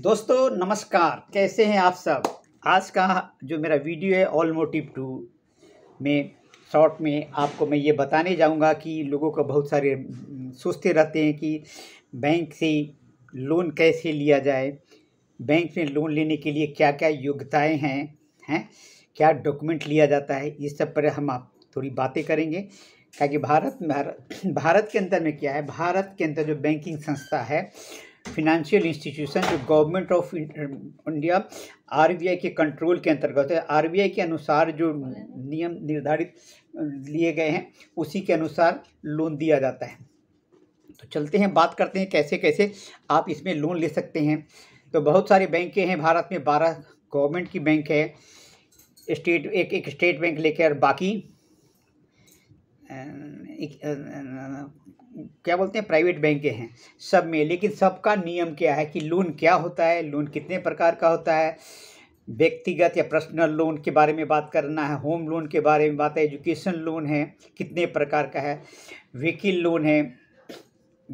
दोस्तों नमस्कार कैसे हैं आप सब आज का जो मेरा वीडियो है ऑल मोटिव टू में शॉर्ट में आपको मैं ये बताने जाऊंगा कि लोगों का बहुत सारे सोचते रहते हैं कि बैंक से लोन कैसे लिया जाए बैंक में लोन लेने के लिए क्या क्या योग्यताएं हैं हैं क्या डॉक्यूमेंट लिया जाता है इस सब पर हम आप थोड़ी बातें करेंगे ताकि भारत भारत भारत के अंदर में क्या है भारत के अंदर जो बैंकिंग संस्था है फिनेंशियल इंस्टीट्यूशन जो गवर्नमेंट ऑफ इंडिया आर के कंट्रोल के अंतर्गत है आर के अनुसार जो नियम निर्धारित लिए गए हैं उसी के अनुसार लोन दिया जाता है तो चलते हैं बात करते हैं कैसे कैसे आप इसमें लोन ले सकते हैं तो बहुत सारे बैंकें हैं भारत में बारह गवर्नमेंट की बैंक है स्टेट एक एक स्टेट बैंक लेकर बाकी क्या बोलते हैं प्राइवेट बैंकें हैं सब में लेकिन सबका नियम क्या है कि लोन क्या होता है लोन कितने प्रकार का होता है व्यक्तिगत या पर्सनल लोन के बारे में बात करना है होम लोन के बारे में बात है एजुकेशन लोन है कितने प्रकार का है व्हीकल लोन है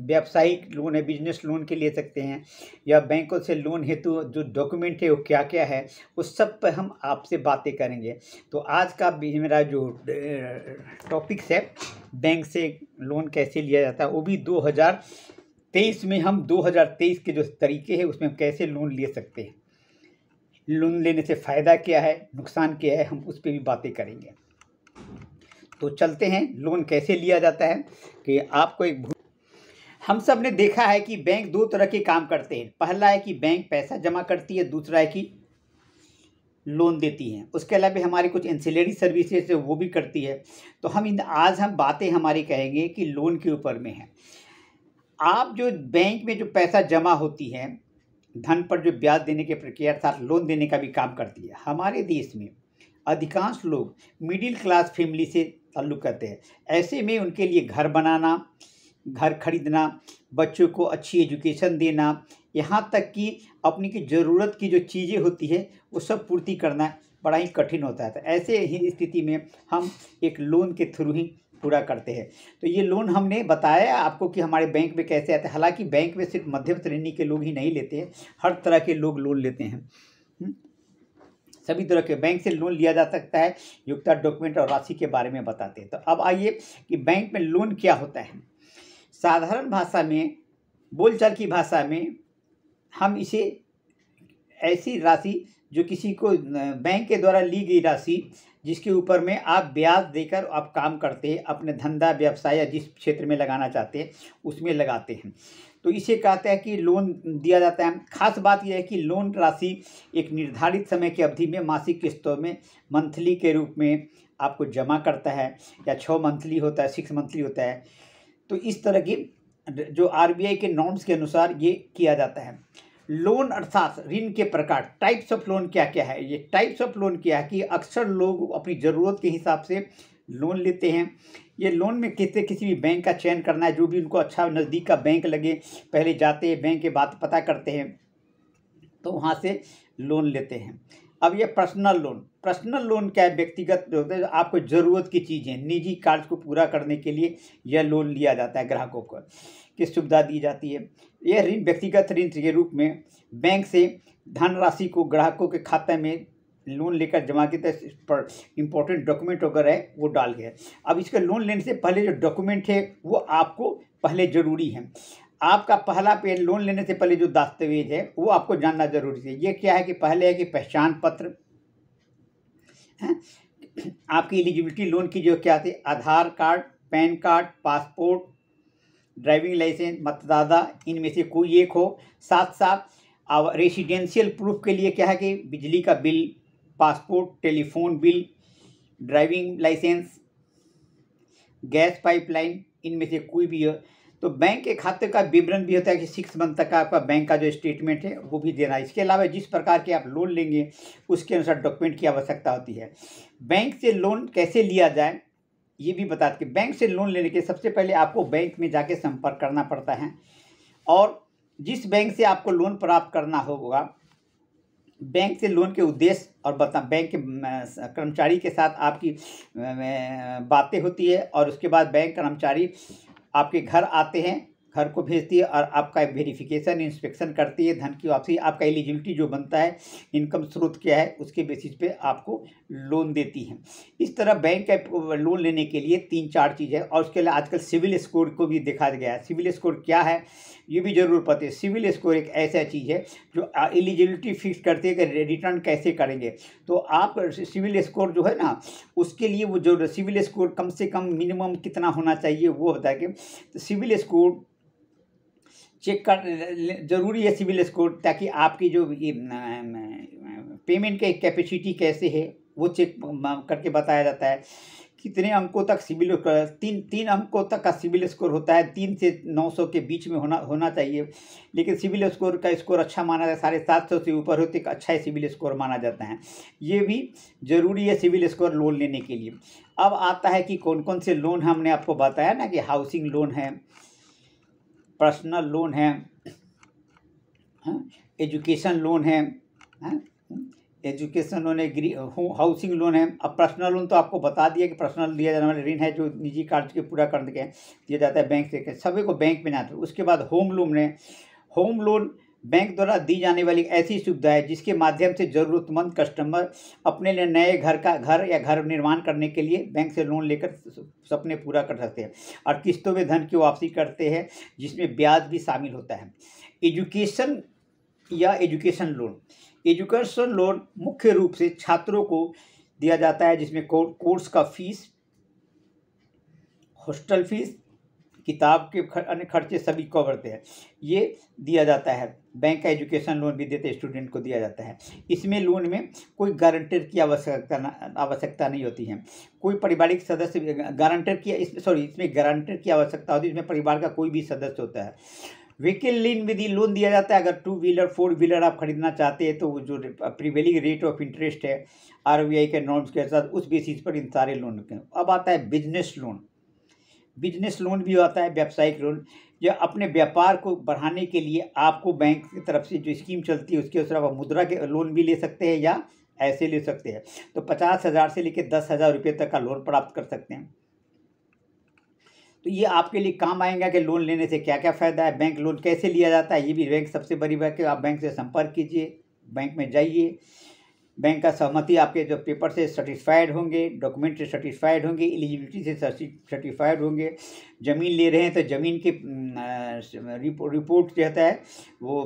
व्यावसायिक लोन है बिजनेस लोन के ले सकते हैं या बैंकों से लोन हेतु जो डॉक्यूमेंट है वो क्या क्या है उस सब पर हम आपसे बातें करेंगे तो आज का भी मेरा जो टॉपिक्स है बैंक से लोन कैसे लिया जाता है वो भी 2023 में हम 2023 के जो तरीके हैं उसमें हम कैसे लोन ले सकते हैं लोन लेने से फ़ायदा क्या है नुकसान क्या है हम उस पर भी बातें करेंगे तो चलते हैं लोन कैसे लिया जाता है कि आपको एक हम सब ने देखा है कि बैंक दो तरह के काम करते हैं पहला है कि बैंक पैसा जमा करती है दूसरा है कि लोन देती हैं उसके अलावा हमारी कुछ एंसिलरी सर्विसेज वो भी करती है तो हम इन आज हम बातें हमारी कहेंगे कि लोन के ऊपर में है आप जो बैंक में जो पैसा जमा होती है धन पर जो ब्याज देने की प्रक्रिया अर्थात लोन देने का भी काम करती है हमारे देश में अधिकांश लोग मिडिल क्लास फैमिली से ताल्लुक़ करते हैं ऐसे में उनके लिए घर बनाना घर खरीदना बच्चों को अच्छी एजुकेशन देना यहाँ तक कि अपनी की ज़रूरत की जो चीज़ें होती है वो सब पूर्ति करना बड़ा ही कठिन होता है तो ऐसे ही स्थिति में हम एक लोन के थ्रू ही पूरा करते हैं तो ये लोन हमने बताया आपको कि हमारे बैंक में कैसे आते हैं हालांकि बैंक में सिर्फ मध्यम श्रेणी के लोग ही नहीं लेते हैं हर तरह के लोग लोन लेते हैं हम्म। सभी तरह के बैंक से लोन लिया जा सकता है युक्ता डॉक्यूमेंट और राशि के बारे में बताते हैं तो अब आइए कि बैंक में लोन क्या होता है साधारण भाषा में बोलचाल की भाषा में हम इसे ऐसी राशि जो किसी को बैंक के द्वारा ली गई राशि जिसके ऊपर में आप ब्याज देकर आप काम करते हैं अपने धंधा व्यवसाय या जिस क्षेत्र में लगाना चाहते हैं उसमें लगाते हैं तो इसे कहते हैं कि लोन दिया जाता है खास बात यह है कि लोन राशि एक निर्धारित समय की अवधि में मासिक किस्तों में मंथली के रूप में आपको जमा करता है या छः मंथली होता है सिक्स मंथली होता है तो इस तरह की जो आरबीआई के नॉर्म्स के अनुसार ये किया जाता है लोन अर्थात ऋण के प्रकार टाइप्स ऑफ लोन क्या क्या है ये टाइप्स ऑफ लोन क्या है कि अक्सर लोग अपनी ज़रूरत के हिसाब से लोन लेते हैं ये लोन में किससे किसी भी बैंक का चयन करना है जो भी उनको अच्छा नज़दीक का बैंक लगे पहले जाते हैं बैंक के बात पता करते हैं तो वहाँ से लोन लेते हैं अब ये पर्सनल लोन पर्सनल लोन क्या है व्यक्तिगत होते हैं आपको ज़रूरत की चीज़ें निजी कार्य को पूरा करने के लिए यह लोन लिया जाता है ग्राहकों को किस सुविधा दी जाती है यह ऋण व्यक्तिगत ऋण के रूप में बैंक से धनराशि को ग्राहकों के खाते में लोन लेकर जमा किया इस पर इम्पोर्टेंट डॉक्यूमेंट वगैरह है वो डाल गया अब इसका लोन लेने से पहले जो डॉक्यूमेंट है वो आपको पहले ज़रूरी है आपका पहला पेज लोन लेने से पहले जो दस्तावेज है वो आपको जानना जरूरी है ये क्या है कि पहले है कि पहचान पत्र है? आपकी एलिजिबिलिटी लोन की जो क्या थी Aadhaar card PAN card passport driving licence मतदाता इनमें से कोई एक हो साथ साथ रेसिडेंशियल प्रूफ के लिए क्या है कि बिजली का bill passport telephone bill driving licence gas pipeline इनमें से कोई भी तो बैंक के खाते का विवरण भी होता है कि सिक्स मंथ तक का आपका बैंक का जो स्टेटमेंट है वो भी देना है इसके अलावा जिस प्रकार के आप लोन लेंगे उसके अनुसार डॉक्यूमेंट की आवश्यकता होती है बैंक से लोन कैसे लिया जाए ये भी बता कि बैंक से लोन लेने के सबसे पहले आपको बैंक में जाके संपर्क करना पड़ता है और जिस बैंक से आपको लोन प्राप्त करना होगा बैंक से लोन के उद्देश्य और बता बैंक के कर्मचारी के साथ आपकी बातें होती है और उसके बाद बैंक कर्मचारी आपके घर आते हैं घर को भेजती है और आपका वेरिफिकेशन इंस्पेक्शन करती है धन की वापसी आपका एलिजिबिलिटी जो बनता है इनकम स्रोत क्या है उसके बेसिस पे आपको लोन देती है इस तरह बैंक लोन लेने के लिए तीन चार चीज़ है और उसके लिए आजकल सिविल स्कोर को भी देखा गया है सिविल स्कोर क्या है ये भी जरूर पता है सिविल स्कोर एक ऐसा चीज़ है जो एलिजिबिलिटी फिक्स करती है कि रिटर्न कैसे करेंगे तो आप सिविल स्कोर जो है ना उसके लिए वो जो सिविल स्कोर कम से कम मिनिमम कितना होना चाहिए वो बता के तो सिविल स्कोर चेक कर जरूरी है सिविल स्कोर ताकि आपकी जो पेमेंट के कैपेसिटी कैसे है वो चेक करके बताया जाता है कितने अंकों तक सिविल तीन तीन अंकों तक का सिविल स्कोर होता है तीन से नौ सौ के बीच में होना होना चाहिए लेकिन सिविल स्कोर का स्कोर अच्छा माना जाता है साढ़े सात सौ से ऊपर होते अच्छा ही सिविल स्कोर माना जाता है ये भी ज़रूरी है सिविल स्कोर लोन लेने के लिए अब आता है कि कौन कौन से लोन हमने आपको बताया ना कि हाउसिंग लोन है पर्सनल लोन है एजुकेशन हाँ, लोन है एजुकेशन हाँ, लोन है हाउसिंग लोन है अब पर्सनल लोन तो आपको बता दिया कि पर्सनल दिया जाने वाला ऋण है जो निजी कार्य के पूरा करने के दिया जाता है बैंक से सभी को बैंक में ना उसके बाद होम लोन है होम लोन बैंक द्वारा दी जाने वाली ऐसी सुविधा है जिसके माध्यम से ज़रूरतमंद कस्टमर अपने लिए नए घर का घर या घर निर्माण करने के लिए बैंक से लोन लेकर सपने पूरा कर सकते हैं और किस्तों में धन की वापसी करते हैं जिसमें ब्याज भी शामिल होता है एजुकेशन या एजुकेशन लोन एजुकेशन लोन मुख्य रूप से छात्रों को दिया जाता है जिसमें कोर्स का फीस हॉस्टल फीस किताब के खर, अन्य खर्चे सभी कवर करते हैं ये दिया जाता है बैंक का एजुकेशन लोन भी देते स्टूडेंट को दिया जाता है इसमें लोन में कोई गारंटर की आवश्यकता आवश्यकता नहीं होती है कोई पारिवारिक सदस्य गारंटर की इस सॉरी इसमें गारंटर की आवश्यकता होती है इसमें परिवार का कोई भी सदस्य होता है व्हीकल लीन विधि लोन दिया जाता है अगर टू व्हीलर फोर व्हीलर आप खरीदना चाहते हैं तो जो प्रिवेलिंग रेट ऑफ इंटरेस्ट है आर e के नॉर्म्स के साथ उस बेसिस पर इन सारे लोन के अब आता है बिजनेस लोन बिजनेस लोन भी होता है व्यावसायिक लोन या अपने व्यापार को बढ़ाने के लिए आपको बैंक की तरफ से जो स्कीम चलती है उसके अनुसार आप मुद्रा के लोन भी ले सकते हैं या ऐसे ले सकते हैं तो पचास हज़ार से लेकर दस हज़ार रुपये तक का लोन प्राप्त कर सकते हैं तो ये आपके लिए काम आएगा कि लोन लेने से क्या क्या फ़ायदा है बैंक लोन कैसे लिया जाता है ये भी बैंक सबसे बड़ी बात है आप बैंक से संपर्क कीजिए बैंक में जाइए बैंक का सहमति आपके जो पेपर से सर्टिफाइड होंगे डॉक्यूमेंट से सर्टिफाइड होंगे एलिजिबिलिटी से सर्टिफाइड होंगे ज़मीन ले रहे हैं तो ज़मीन की रिपोर्ट जो होता है वो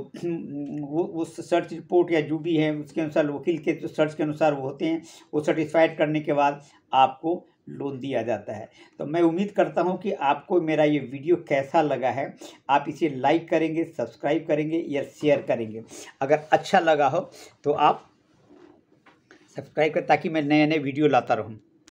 वो उस सर्च रिपोर्ट या जो भी है उसके अनुसार वकील के सर्च के अनुसार वो होते हैं वो सर्टिफाइड करने के बाद आपको लोन दिया जाता है तो मैं उम्मीद करता हूं कि आपको मेरा ये वीडियो कैसा लगा है आप इसे लाइक करेंगे सब्सक्राइब करेंगे या शेयर करेंगे अगर अच्छा लगा हो तो आप सब्सक्राइब करें ताकि मैं नए नए वीडियो लाता रहूँ